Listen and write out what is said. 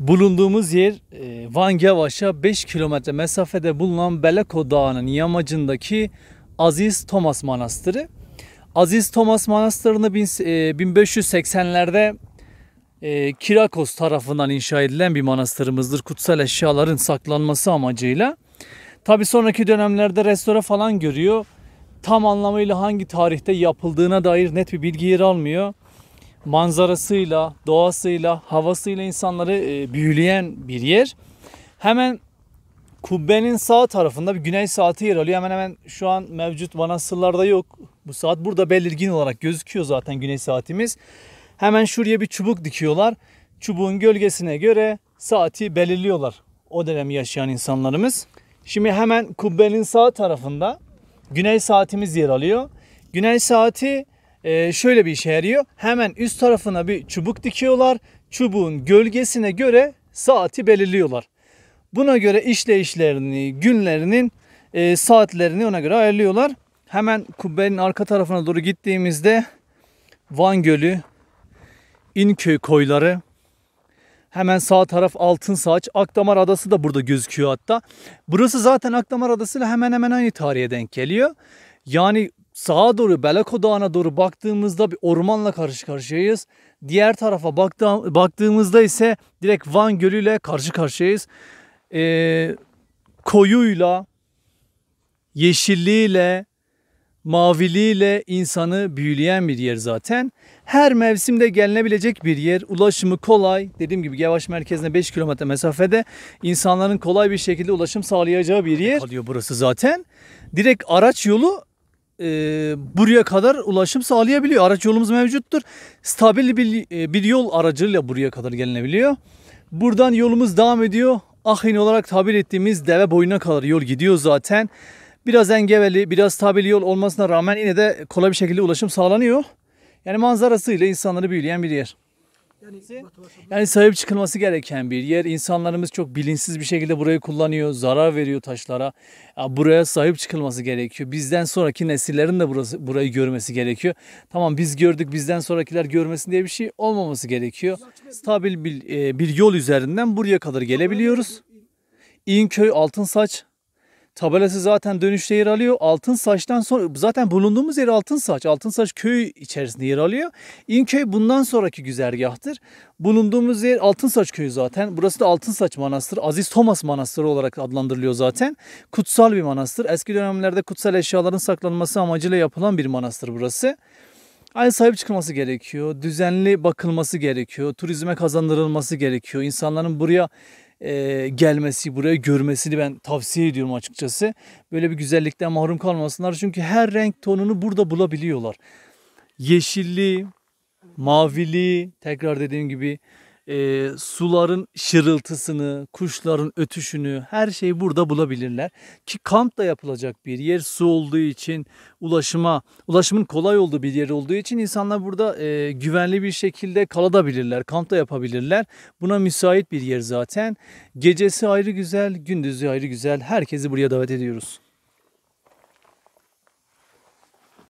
Bulunduğumuz yer e, Van Gavaş'a 5 kilometre mesafede bulunan Beleko Dağı'nın yamacındaki Aziz Thomas Manastırı. Aziz Thomas Manastırı'nı 1580'lerde e, e, Kirakos tarafından inşa edilen bir manastırımızdır. Kutsal eşyaların saklanması amacıyla. Tabi sonraki dönemlerde restore falan görüyor. Tam anlamıyla hangi tarihte yapıldığına dair net bir bilgi yer almıyor manzarasıyla, doğasıyla, havasıyla insanları e, büyüleyen bir yer. Hemen kubbenin sağ tarafında bir güney saati yer alıyor. Hemen hemen şu an mevcut manastırlarda yok. Bu saat burada belirgin olarak gözüküyor zaten güney saatimiz. Hemen şuraya bir çubuk dikiyorlar. Çubuğun gölgesine göre saati belirliyorlar o dönemi yaşayan insanlarımız. Şimdi hemen kubbenin sağ tarafında güney saatimiz yer alıyor. Güney saati e, şöyle bir işe yarıyor. Hemen üst tarafına bir çubuk dikiyorlar. Çubuğun gölgesine göre saati belirliyorlar. Buna göre işleyişlerini, günlerinin e, saatlerini ona göre ayarlıyorlar. Hemen kubbenin arka tarafına doğru gittiğimizde Van Gölü, İnköy koyları, hemen sağ taraf Altın Saç, Akdamar Adası da burada gözüküyor hatta. Burası zaten Akdamar Adası ile hemen hemen aynı tarihe denk geliyor. Yani sağa doğru Belako Dağı'na doğru baktığımızda bir ormanla karşı karşıyayız. Diğer tarafa baktığımızda ise direkt Van Gölü ile karşı karşıyayız. Ee, koyuyla, yeşilliğiyle, maviliğiyle insanı büyüleyen bir yer zaten. Her mevsimde gelinebilecek bir yer. Ulaşımı kolay. Dediğim gibi Yavaş merkezine 5 kilometre mesafede insanların kolay bir şekilde ulaşım sağlayacağı bir yer. Kalıyor burası zaten. Direkt araç yolu e, buraya kadar ulaşım sağlayabiliyor. Araç yolumuz mevcuttur. Stabil bir, e, bir yol aracılığıyla buraya kadar gelinebiliyor. Buradan yolumuz devam ediyor. Ahin olarak tabir ettiğimiz deve boyuna kadar yol gidiyor zaten. Biraz engeveli, biraz tabeli yol olmasına rağmen yine de kolay bir şekilde ulaşım sağlanıyor. Yani manzarasıyla insanları büyüleyen bir yer. Yani, sahip çıkılması gereken bir yer. İnsanlarımız çok bilinçsiz bir şekilde burayı kullanıyor, zarar veriyor taşlara. Buraya sahip çıkılması gerekiyor. Bizden sonraki nesillerin de burası, burayı görmesi gerekiyor. Tamam biz gördük, bizden sonrakiler görmesin diye bir şey olmaması gerekiyor. Stabil bir, e, bir yol üzerinden buraya kadar gelebiliyoruz. İnköy Altınsaç Tabelası zaten dönüşte yer alıyor. Altın Saç'tan sonra zaten bulunduğumuz yer Altın Saç. Altın Saç köy içerisinde yer alıyor. İnköy bundan sonraki güzergahtır. Bulunduğumuz yer Altın Saç köyü zaten. Burası da Altın Saç manastır, Aziz Thomas Manastırı olarak adlandırılıyor zaten. Kutsal bir manastır. Eski dönemlerde kutsal eşyaların saklanması amacıyla yapılan bir manastır burası. Aynı sahip çıkılması gerekiyor. Düzenli bakılması gerekiyor. Turizme kazandırılması gerekiyor. İnsanların buraya e, gelmesi, buraya görmesini ben tavsiye ediyorum açıkçası. Böyle bir güzellikten mahrum kalmasınlar çünkü her renk tonunu burada bulabiliyorlar. Yeşilli, mavili, tekrar dediğim gibi e, suların şırıltısını, kuşların ötüşünü her şeyi burada bulabilirler. Ki kamp da yapılacak bir yer su olduğu için ulaşıma, ulaşımın kolay olduğu bir yer olduğu için insanlar burada e, güvenli bir şekilde kalabilirler, kamp da yapabilirler. Buna müsait bir yer zaten. Gecesi ayrı güzel, gündüzü ayrı güzel. Herkesi buraya davet ediyoruz.